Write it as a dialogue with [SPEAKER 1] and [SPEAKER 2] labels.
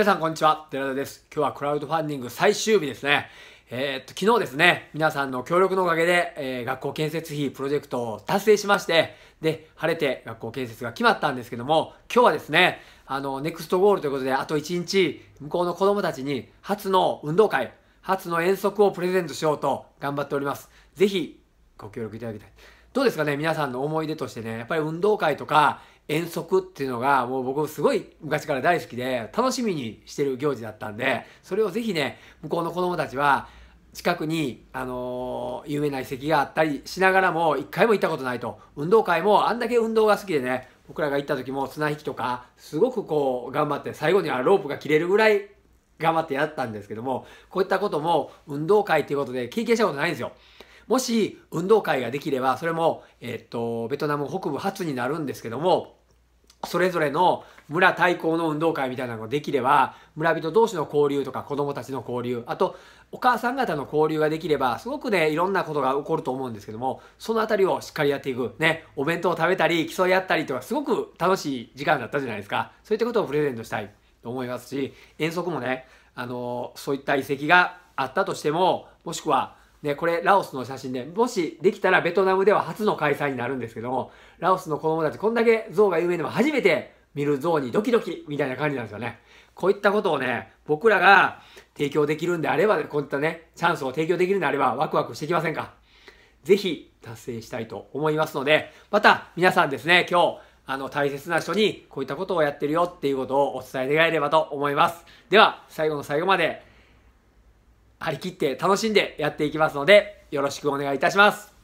[SPEAKER 1] 皆さんこんにちは、寺田です。今日はクラウドファンディング最終日ですね。えー、っと、昨日ですね、皆さんの協力のおかげで、えー、学校建設費プロジェクトを達成しまして、で、晴れて学校建設が決まったんですけども、今日はですね、あの、ネクストゴールということで、あと1日、向こうの子供たちに初の運動会、初の遠足をプレゼントしようと頑張っております。ぜひ、ご協力いただきたい。どうですかね皆さんの思い出としてね、やっぱり運動会とか、遠足っていうのがもう僕すごい昔から大好きで楽しみにしてる行事だったんでそれをぜひね向こうの子供たちは近くに、あの有名な遺跡があったりしながらも一回も行ったことないと運動会もあんだけ運動が好きでね僕らが行った時も綱引きとかすごくこう頑張って最後にはロープが切れるぐらい頑張ってやったんですけどもこういったことも運動会っていうことで経験したことないんですよ。もし運動会ができればそれも、えっとベトナム北部初になるんですけどもそれぞれの村対抗の運動会みたいなのができれば、村人同士の交流とか子供たちの交流、あと、お母さん方の交流ができれば、すごくね、いろんなことが起こると思うんですけども、そのあたりをしっかりやっていく。ね、お弁当を食べたり、競い合ったりとか、すごく楽しい時間だったじゃないですか。そういったことをプレゼントしたいと思いますし、遠足もね、あの、そういった遺跡があったとしても、もしくは、ね、これ、ラオスの写真で、もしできたらベトナムでは初の開催になるんですけども、ラオスの子供たち、こんだけ像が有名でも初めて見る像にドキドキみたいな感じなんですよね。こういったことをね、僕らが提供できるんであれば、こういったね、チャンスを提供できるんであれば、ワクワクしてきませんかぜひ達成したいと思いますので、また皆さんですね、今日、あの、大切な人にこういったことをやってるよっていうことをお伝え願えればと思います。では、最後の最後まで張り切って楽しんでやっていきますので、よろしくお願いいたします。